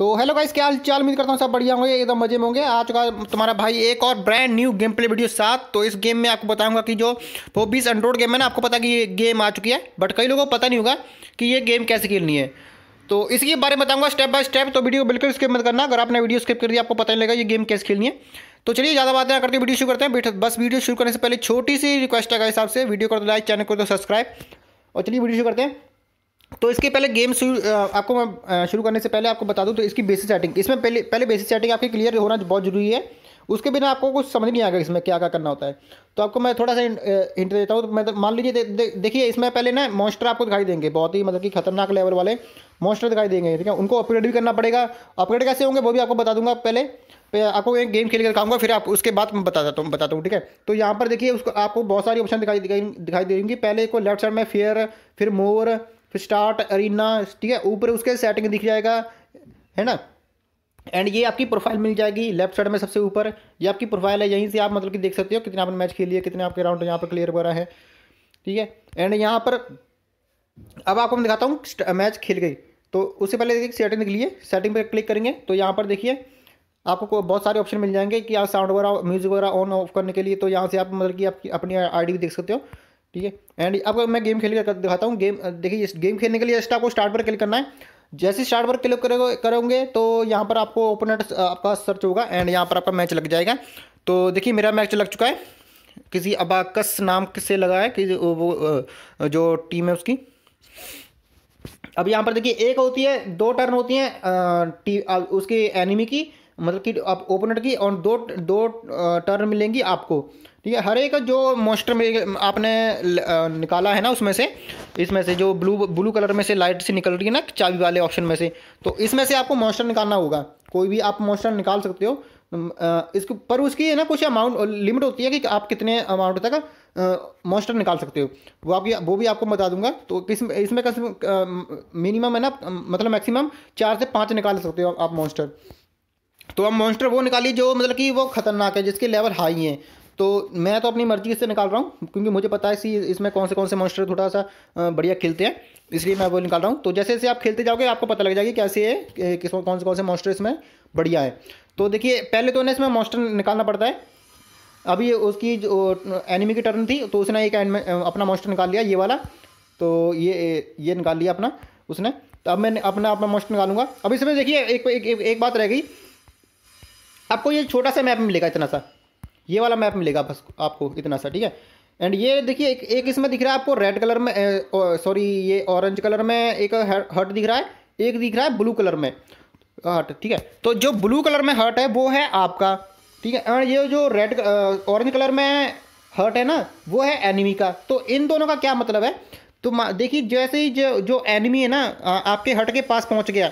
तो hello guys क्या चाल उम्मीद करता हूँ सब बढ़िया होंगे एकदम मजे में होंगे आ चुका तुम्हारा भाई एक और brand new game play video साथ तो इस गेम में आपको बताऊंगा कि जो वो बीस एंड्रॉइड गेम है ना आपको पता कि ये गेम आ चुकी है बट कई लोगों को पता नहीं होगा कि ये गेम कैसे खेलनी है तो इसके बारे में बताऊँगा स्टेप बाय स्टेप तो वीडियो बिल्कुल स्किप मत करना अगर आपने वीडियो स्किप कर दिया आपको पता नहीं लगा ये गेम कैसे खेलनी है तो चलिए ज़्यादा बातें ना करते वीडियो शुरू करते हैं बस वीडियो शुरू करने से पहले छोटी सी रिक्वेस्ट है हिसाब से वीडियो कर दो लाइक चैनल कर दो सब्सक्राइब और चलिए वीडियो शुरू करते हैं तो इसके पहले गेम आपको मैं शुरू करने से पहले आपको बता दूँ तो इसकी बेसिक सेटिंग इसमें पहले पहले बेसिक सेटिंग आपकी क्लियर होना बहुत जरूरी है उसके बिना आपको कुछ समझ नहीं आएगा इसमें क्या क्या करना होता है तो आपको मैं थोड़ा सा हिंट देता हूँ तो मैं तो, मान लीजिए देखिए इसमें पहले ना मॉन्स्टर आपको दिखाई देंगे बहुत ही मतलब कि खतरनाक लेवल वाले मॉन्स्टर दिखाई देंगे ठीक है उनको अपग्रेड भी करना पड़ेगा अपग्रेड कैसे होंगे वो भी आपको बता दूंगा पहले आपको एक गेम खेल के दिखाऊंगा फिर आप उसके बाद मैं बताता हूँ बताता हूँ ठीक है तो यहाँ पर देखिए उसको आपको बहुत सारी ऑप्शन दिखाई दिखाई देंगी पहले को लेफ्ट साइड में फेयर फिर मोर फिर स्टार्ट अरीना ठीक है ऊपर उसके सेटिंग दिख जाएगा है ना एंड ये आपकी प्रोफाइल मिल जाएगी लेफ्ट साइड में सबसे ऊपर ये आपकी प्रोफाइल है यहीं से आप मतलब कि देख सकते हो कितने आपने मैच खेली है कितने आपके राउंड यहाँ पर क्लियर वगैरह है ठीक है एंड यहाँ पर अब आपको मैं दिखाता हूँ मैच खेल गई तो उससे पहले देखिए सेटिंग निकलिए सेटिंग पर क्लिक करेंगे तो यहाँ पर देखिए आपको बहुत सारे ऑप्शन मिल जाएंगे कि आप साउंड वगैरह म्यूज़िक वगैरह ऑन ऑफ करने के लिए तो यहाँ से आप मतलब कि आपकी अपनी आईडी भी देख सकते हो ठीक है एंड अब मैं गेम खेल कर दिखाता हूँ गेम देखिए गेम खेलने के लिए जस्ट आपको स्टार्ट पर क्लिक करना है जैसे स्टार्ट पर क्लिक करोगे तो यहाँ पर आपको ओपोनेंट आपका सर्च होगा एंड यहाँ पर आपका मैच लग जाएगा तो देखिए मेरा मैच लग चुका है किसी अबाकस नाम से लगा है कि वो जो टीम है उसकी अब यहाँ पर देखिए एक होती है दो टर्न होती हैं उसकी एनिमी की मतलब कि आप ओपोनेंट की और दो दो टर्न मिलेंगी आपको ठीक है हर एक जो मॉन्स्टर में आपने निकाला है ना उसमें से इसमें से जो ब्लू ब्लू कलर में से लाइट से निकल रही है ना चाबी वाले ऑप्शन में से तो इसमें से आपको मॉन्स्टर निकालना होगा कोई भी आप मॉन्स्टर निकाल सकते हो इसको पर उसकी है ना कुछ अमाउंट लिमिट होती है कि आप कितने अमाउंट तक मॉन्स्टर निकाल सकते हो वो आपकी वो भी आपको बता दूंगा तो किस इसमें मिनिमम है ना मतलब मैक्सिमम चार से पाँच निकाल सकते हो आप मॉन्स्टर तो हम मॉन्स्टर वो निकाली जो मतलब कि वो खतरनाक है जिसके लेवल हाई हैं तो मैं तो अपनी मर्जी से निकाल रहा हूँ क्योंकि मुझे पता है कि इसमें कौन से कौन से मॉन्स्टर थोड़ा सा बढ़िया खेलते हैं इसलिए मैं वो निकाल रहा हूँ तो जैसे जैसे आप खेलते जाओगे आपको पता लग जाएगी कैसे है किस कौन से कौन से मॉन्स्टर इसमें बढ़िया है तो देखिए पहले तो उन्हें इसमें मॉन्स्टर निकालना पड़ता है अभी उसकी जो एनिमी की टर्न थी तो उसने एक अपना मॉन्स्टर निकाल लिया ये वाला तो ये ये निकाल लिया अपना उसने तो अब मैं अपना अपना मॉन्स्टर निकालूंगा अब इसमें देखिए एक, एक, एक बात रह गई आपको ये छोटा सा मैप मिलेगा इतना सा ये वाला मैप मिलेगा बस आपको इतना सा ठीक है एंड ये देखिए एक एक इसमें दिख रहा है आपको रेड कलर में सॉरी ये ऑरेंज कलर में एक हट दिख रहा है एक दिख रहा है ब्लू कलर में हट ठीक है तो जो ब्लू कलर में हट है वो है आपका ठीक है एंड ये जो रेड ऑरेंज कलर में हर्ट है ना वो है एनिमी का तो इन दोनों का क्या मतलब है तो देखिए जैसे ही जो जो एनिमी है ना आपके हट के पास पहुँच गया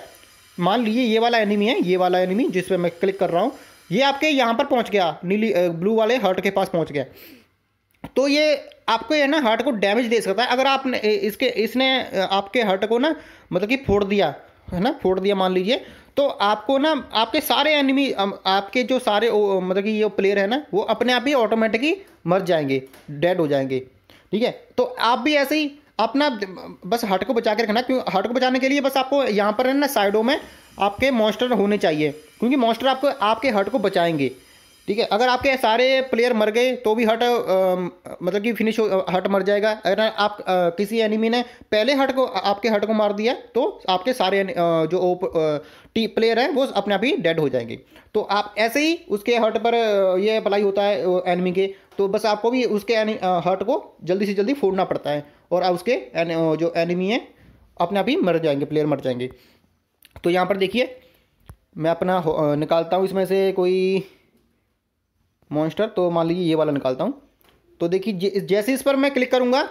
मान लीजिए ये वाला एनिमी है ये वाला एनिमी जिस पर मैं क्लिक कर रहा हूँ ये आपके यहाँ पर पहुँच गया नीली ब्लू वाले हर्ट के पास पहुँच गया तो ये आपको ये ना हार्ट को डैमेज दे सकता है अगर आपने इसके इसने आपके हार्ट को ना मतलब कि फोड़ दिया है ना फोड़ दिया मान लीजिए तो आपको ना आपके सारे एनिमी आपके जो सारे मतलब कि ये प्लेयर है ना वो अपने आप ही ऑटोमेटिकली मर जाएंगे डेड हो जाएंगे ठीक है तो आप भी ऐसे ही अपना बस हार्ट को बचा के रखना क्यों हार्ट को बचाने के लिए बस आपको यहाँ पर है ना साइडों में आपके मॉन्स्टर होने चाहिए क्योंकि मॉन्स्टर आपको आपके हार्ट को बचाएंगे ठीक है अगर आपके सारे प्लेयर मर गए तो भी हट मतलब कि फिनिश हट मर जाएगा अगर आप आ, किसी एनिमी ने पहले हट को आपके हट को मार दिया तो आपके सारे आ, जो ओप टी प्लेयर हैं वो अपने आप ही डेड हो जाएंगे तो आप ऐसे ही उसके हट पर ये अप्लाई होता है एनिमी के तो बस आपको भी उसके हट को जल्दी से जल्दी फोड़ना पड़ता है और उसके एन, जो एनिमी हैं अपने आप ही मर जाएंगे प्लेयर मर जाएंगे तो यहाँ पर देखिए मैं अपना निकालता हूँ इसमें से कोई मॉन्स्टर तो मान लीजिए ये वाला निकालता हूँ तो देखिए जैसे इस पर मैं क्लिक करूँगा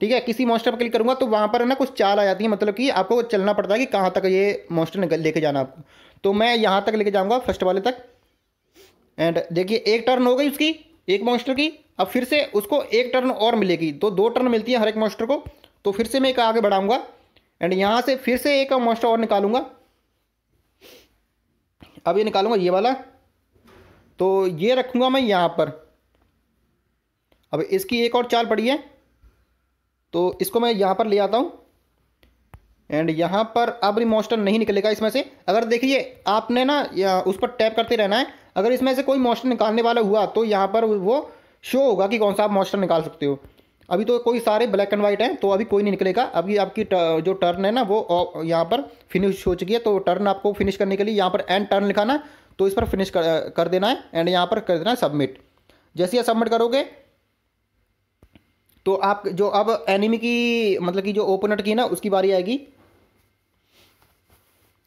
ठीक है किसी मॉन्स्टर पर क्लिक करूँगा तो वहाँ पर ना कुछ चाल आ जाती है मतलब कि आपको चलना पड़ता है कि कहाँ तक ये मॉन्स्टर लेके जाना आपको तो मैं यहाँ तक लेके जाऊँगा फर्स्ट वाले तक एंड देखिए एक टर्न हो गई उसकी एक मॉन्स्टर की अब फिर से उसको एक टर्न और मिलेगी तो दो टर्न मिलती है हर एक मॉन्स्टर को तो फिर से मैं एक आगे बढ़ाऊँगा एंड यहाँ से फिर से एक मॉन्स्टर और निकालूंगा अब ये निकालूंगा ये वाला तो ये रखूँगा मैं यहाँ पर अब इसकी एक और चाल पड़ी है तो इसको मैं यहाँ पर ले आता हूँ एंड यहाँ पर अब मॉन्स्टर नहीं निकलेगा इसमें से अगर देखिए आपने ना उस पर टैप करते रहना है अगर इसमें से कोई मोस्टर निकालने वाला हुआ तो यहाँ पर वो शो होगा कि कौन सा आप मॉन्स्टर निकाल सकते हो अभी तो कोई सारे ब्लैक एंड वाइट हैं तो अभी कोई नहीं निकलेगा अभी आपकी जो टर्न है ना वो यहाँ पर फिनिश हो चुकी है तो टर्न आपको फिनिश करने के लिए यहाँ पर एंड टर्न लिखाना तो इस पर फिनिश कर, कर देना है एंड यहाँ पर कर देना है सबमिट जैसे ही सबमिट करोगे तो आप जो अब एनिमी की मतलब कि जो ओपनट की ना उसकी बारी आएगी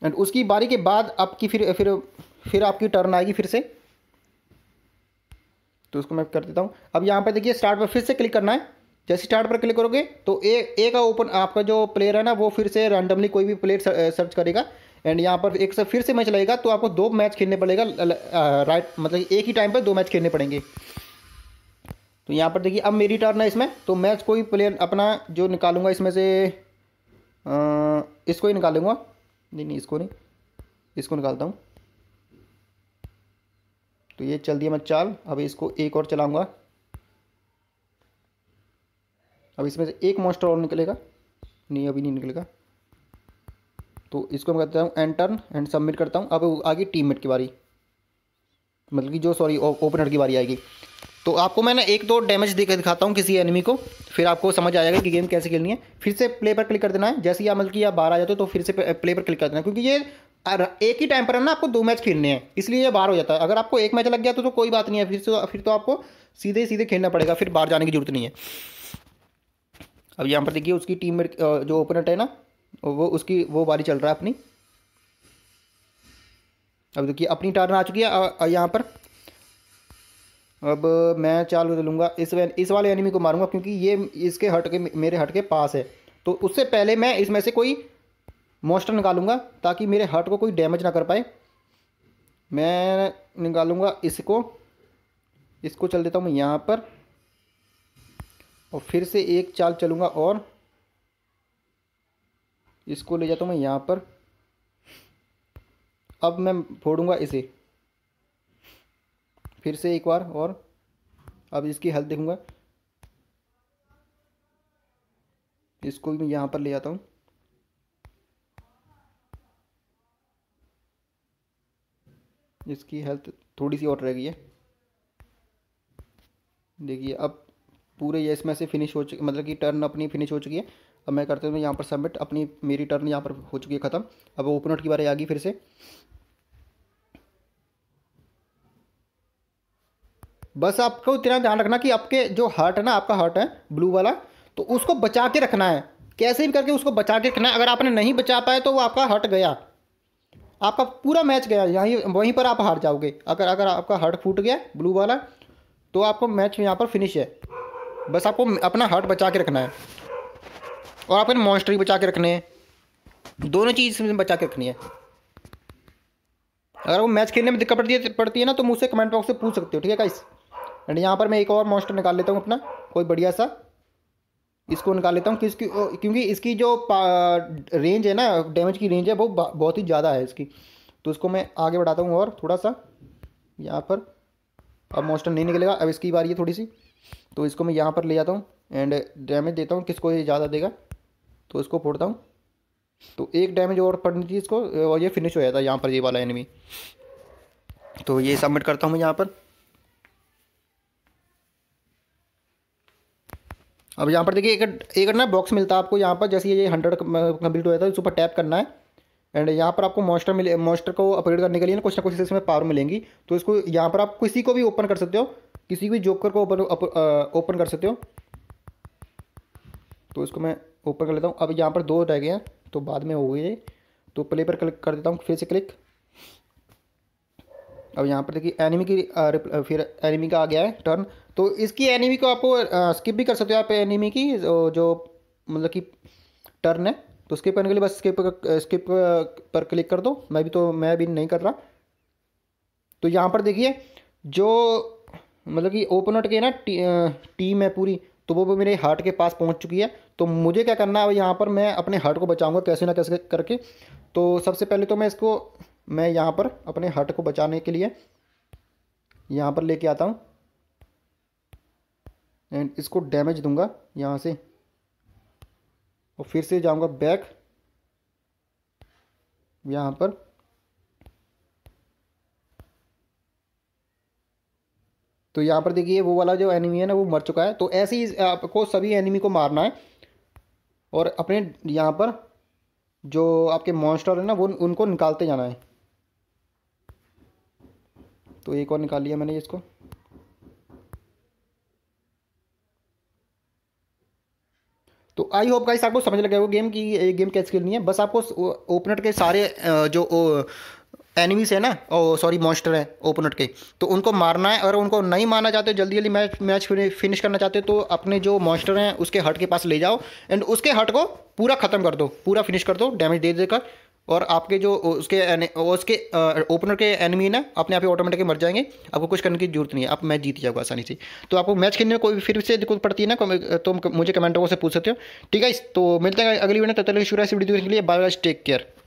एंड उसकी बारी के बाद आपकी फिर फिर फिर आपकी टर्न आएगी फिर से तो उसको मैं कर देता हूँ अब यहाँ पर देखिए स्टार्ट पर फिर से क्लिक करना है जैसे स्टार्ट पर क्लिक करोगे तो एक का ओपन आपका जो प्लेयर है ना वो फिर से रैंडमली कोई भी प्लेयर सर्च करेगा एंड यहाँ पर एक सब फिर से मैच लगेगा तो आपको दो मैच खेलने पड़ेगा राइट मतलब एक ही टाइम पर दो मैच खेलने पड़ेंगे तो यहाँ पर देखिए अब मेरी टर्न है इसमें तो मैच कोई प्लेयर अपना जो निकालूंगा इसमें से आ, इसको ही निकालूंगा नहीं नहीं इसको नहीं इसको निकालता हूँ तो ये चल दिया मैं चाल अब इसको एक और चलाऊंगा अब इसमें से एक मॉन्स्टर और निकलेगा नहीं अभी नहीं निकलेगा तो इसको मैं करता हूँ एंटर एंड सबमिट करता हूँ अब आगे टीम मेट की बारी मतलब कि जो सॉरी ओपनर की बारी आएगी तो आपको मैं ना एक दो डैमेज देकर दिखाता हूँ किसी एनिमी को फिर आपको समझ आ जाएगा कि गेम कैसे खेलनी है फिर से प्ले पर क्लिक कर देना है जैसे ही आप मतलब कि आप बाहर आ जाते हो तो फिर से प्ले पर क्लिक कर देना है क्योंकि ये एक ही टाइम पर है ना आपको दो मैच खेलने हैं इसलिए ये बाहर हो जाता है अगर आपको एक मैच लग गया तो, तो कोई बात नहीं है फिर से फिर तो आपको सीधे सीधे खेलना पड़ेगा फिर बाहर जाने की जरूरत नहीं है अब यहाँ पर देखिए उसकी टीम जो ओपनर है ना और वो उसकी वो बारी चल रहा है अपनी अब देखिए अपनी टर्न आ चुकी है यहाँ पर अब मैं चाल लूँगा इस इस वाले एनिमी को मारूंगा क्योंकि ये इसके हट के मेरे हट के पास है तो उससे पहले मैं इसमें से कोई मोस्टर निकालूंगा ताकि मेरे हट को कोई डैमेज ना कर पाए मैं निकालूंगा इसको इसको चल देता हूँ मैं यहाँ पर और फिर से एक चाल चलूँगा और इसको ले जाता हूँ मैं यहाँ पर अब मैं फोड़ूँगा इसे फिर से एक बार और अब इसकी हेल्थ देखूँगा इसको भी मैं यहाँ पर ले जाता हूँ इसकी हेल्थ थोड़ी सी और रह गई है देखिए अब पूरे ये इसमें से फिनिश हो चुकी मतलब कि टर्न अपनी फिनिश हो चुकी है अब मैं करते हुए यहाँ पर सबमिट अपनी मेरी टर्न यहाँ पर हो चुकी है ख़त्म अब ओपन नोट की बारे आ गई फिर से बस आपको इतना ध्यान रखना कि आपके जो हर्ट है ना आपका हर्ट है ब्लू वाला तो उसको बचा के रखना है कैसे भी करके उसको बचा के रखना है अगर आपने नहीं बचा पाए तो वो आपका हट गया आपका पूरा मैच गया यहीं वहीं पर आप हार जाओगे अगर अगर आपका हर्ट फूट गया ब्लू वाला तो आपको मैच यहाँ पर फिनिश है बस आपको अपना हर्ट बचा के रखना है और आपको मॉन्स्टर भी बचा के रखने हैं दोनों चीज़ इसमें बचा के रखनी है अगर वो मैच खेलने में दिक्कत पड़ती है पड़ती है ना तो मुझसे कमेंट बॉक्स से पूछ सकते हो ठीक है का एंड यहाँ पर मैं एक और मॉन्स्टर निकाल लेता हूँ अपना कोई बढ़िया सा इसको निकाल लेता हूँ क्योंकि क्योंकि इसकी जो रेंज है ना डैमेज की रेंज है वो बहुत ही ज़्यादा है इसकी तो इसको मैं आगे बढ़ाता हूँ और थोड़ा सा यहाँ पर अब मॉन्स्टर नहीं निकलेगा अब इसकी बारी है थोड़ी सी तो इसको मैं यहाँ पर ले जाता हूँ एंड डैमेज देता हूँ किसको ये ज़्यादा देगा तो इसको फोड़ता हूँ तो एक डैमेज और पड़नी थी इसको और ये फिनिश हो जाता है यहाँ पर ये वाला एनिमी तो ये सबमिट करता हूँ मैं यहाँ पर अब यहाँ पर देखिए एक एक ना बॉक्स मिलता है आपको यहाँ पर जैसे ये हंड्रेड कंप्लीट हो जाता है इस पर टैप करना है एंड यहाँ पर आपको मॉस्टर मिले मॉस्टर को अपग्रेड करने के लिए ना कुछ ना कुछ इसमें पावर मिलेंगी तो इसको यहाँ पर आप किसी को भी ओपन कर सकते हो किसी भी जोकर को ओपन ओपन कर सकते हो तो इसको मैं ऊपर कर लेता हूँ अब यहाँ पर दो रह गए हैं तो बाद में हो गए तो प्ले पर क्लिक कर देता हूँ फिर से क्लिक अब यहाँ पर देखिए एनिमी की फिर एनिमी का आ गया है टर्न तो इसकी एनिमी को आप स्किप भी कर सकते हो आप एनिमी की जो मतलब कि टर्न है तो स्किप करने के लिए बस स्किप स्किप पर क्लिक कर दो मैं भी तो मैं भी नहीं कर रहा तो यहाँ पर देखिए जो मतलब कि ओपन के ना टी, टीम है पूरी तो वो भी मेरे हार्ट के पास पहुंच चुकी है तो मुझे क्या करना है यहाँ पर मैं अपने हार्ट को बचाऊंगा कैसे ना कैसे करके तो सबसे पहले तो मैं इसको मैं यहाँ पर अपने हार्ट को बचाने के लिए यहाँ पर लेके आता हूँ एंड इसको डैमेज दूंगा यहाँ से और फिर से जाऊँगा बैक यहाँ पर तो यहाँ पर देखिए वो वाला जो एनिमी है ना वो मर चुका है तो ऐसे ही आपको सभी एनिमी को मारना है और अपने यहाँ पर जो आपके मॉन्स्टर है ना वो उनको निकालते जाना है तो एक और निकाल लिया मैंने इसको तो आई होप गाइस आपको समझ गया वो गेम की गेम कैसे खेलनी है बस आपको ओपनर के सारे जो एनिमीज है ना सॉरी oh, मॉन्स्टर है ओपोनेंट के तो उनको मारना है और उनको नहीं मारना चाहते जल्दी जल्दी मैच मैच फिनिश करना चाहते तो अपने जो मॉन्स्टर हैं उसके हट के पास ले जाओ एंड उसके हट को पूरा ख़त्म कर दो पूरा फिनिश कर दो डैमेज दे देकर और आपके जो उसके उसके ओपनर uh, के एनिमी ना अपने आप ही ऑटोमेटिक मर जाएंगे आपको कुछ करने की जरूरत नहीं है आप मैच जीत जाओगे आसानी से तो आपको मैच खेलने में कोई फिर से दिक्कत पड़ती है ना तो मुझे कमेंट बॉक्स से पूछ सकते हो ठीक है तो मिलते हैं अगली वीडियो तो तक शुरू है वीडियो के लिए बाय बाय टेक केयर